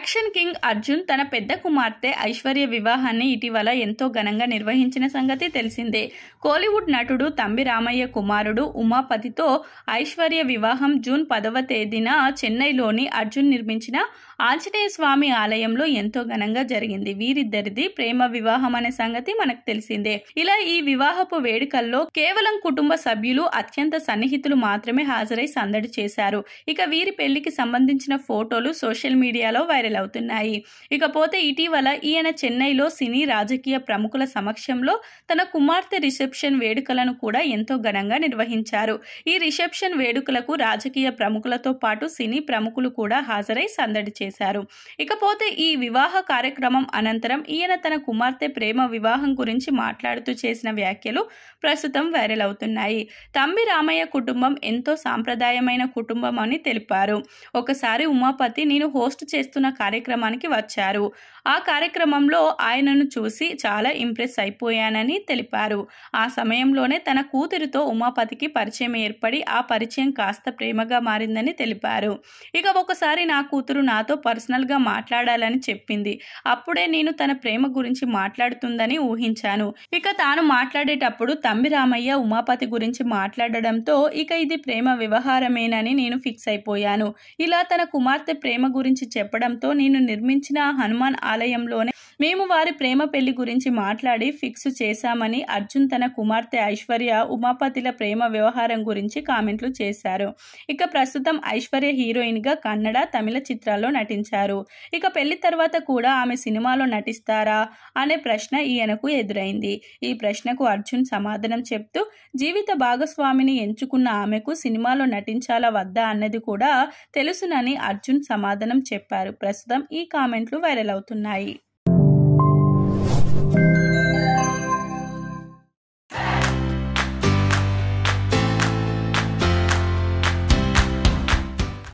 action king Arjun తన పెద్ద కుమార్తె ఐశ్వర్య వివాహాన్ని ఇటీవల ఎంతో ఘనంగా నిర్వహించిన సంగతి తెలిసిందే కోలీవుడ్ నటుడు తంబి రామయ్య కుమారుడు ఉమాపతితో ఐశ్వర్య వివాహం జూన్ పదవ తేదీన చెన్నైలోని అర్జున్ నిర్మించిన ఆంజనేయ స్వామి ఆలయంలో ఎంతో ఘనంగా జరిగింది వీరిద్దరిది ప్రేమ వివాహం అనే సంగతి మనకు తెలిసిందే ఇలా ఈ వివాహపు వేడుకల్లో కేవలం కుటుంబ సభ్యులు అత్యంత సన్నిహితులు మాత్రమే హాజరై సందడి చేశారు ఇక వీరి పెళ్లికి సంబంధించిన ఫోటోలు సోషల్ మీడియాలో వైరల్ అవుతున్నాయి ఇకపోతే ఇటీవల ఈయన చెన్నైలో సినీ రాజకీయ ప్రముఖుల సమక్షంలో తన కుమార్తె రిసెప్షన్ వేడుకలను కూడా ఎంతో ఘనంగా నిర్వహించారు ఈ రిసెప్షన్ వేడుకలకు రాజకీయ ప్రముఖులతో పాటు సినీ ప్రముఖులు కూడా హాజరై సందడి చేశారు ఇకపోతే ఈ వివాహ కార్యక్రమం అనంతరం ఈయన తన కుమార్తె ప్రేమ వివాహం గురించి మాట్లాడుతూ చేసిన వ్యాఖ్యలు ప్రస్తుతం వైరల్ అవుతున్నాయి తంబి రామయ్య కుటుంబం ఎంతో సాంప్రదాయమైన కుటుంబం అని తెలిపారు ఒకసారి ఉమాపతి నేను హోస్ట్ చేస్తున్న కార్యక్రమానికి వచ్చారు ఆ కార్యక్రమంలో ఆయనను చూసి చాలా ఇంప్రెస్ అయిపోయానని తెలిపారు ఆ సమయంలోనే తన కూతురితో ఉమాపతికి పరిచయం ఏర్పడి ఆ పరిచయం కాస్త ప్రేమగా మారిందని తెలిపారు ఇక ఒకసారి నా కూతురు నాతో పర్సనల్గా మాట్లాడాలని చెప్పింది అప్పుడే నేను తన ప్రేమ గురించి మాట్లాడుతుందని ఊహించాను ఇక తాను మాట్లాడేటప్పుడు తమ్మి రామయ్య ఉమాపతి గురించి మాట్లాడడంతో ఇక ఇది ప్రేమ వ్యవహారమేనని నేను ఫిక్స్ అయిపోయాను ఇలా తన కుమార్తె ప్రేమ గురించి చెప్పడంతో ఆలయంలో నేను నిర్మించిన హనుమాన్ ఆలయంలోనే మేము వారి ప్రేమ పెళ్లి గురించి మాట్లాడి ఫిక్స్ చేశామని అర్జున్ తన కుమార్తె ఐశ్వర్య ఉమాపతిల ప్రేమ వ్యవహారం గురించి కామెంట్లు చేశారు ఇక ప్రస్తుతం ఐశ్వర్య హీరోయిన్ గా కన్నడ తమిళ చిత్రాల్లో నటించారు ఇక పెళ్లి తర్వాత కూడా ఆమె సినిమాలో నటిస్తారా అనే ప్రశ్న ఈయనకు ఎదురైంది ఈ ప్రశ్నకు అర్జున్ సమాధానం చెప్తూ జీవిత భాగస్వామిని ఎంచుకున్న ఆమెకు సినిమాలో నటించాలా వద్దా అన్నది కూడా తెలుసునని అర్జున్ సమాధానం చెప్పారు ప్రస్తుతం ప్రస్తుతం ఈ కామెంట్లు వైరల్ అవుతున్నాయి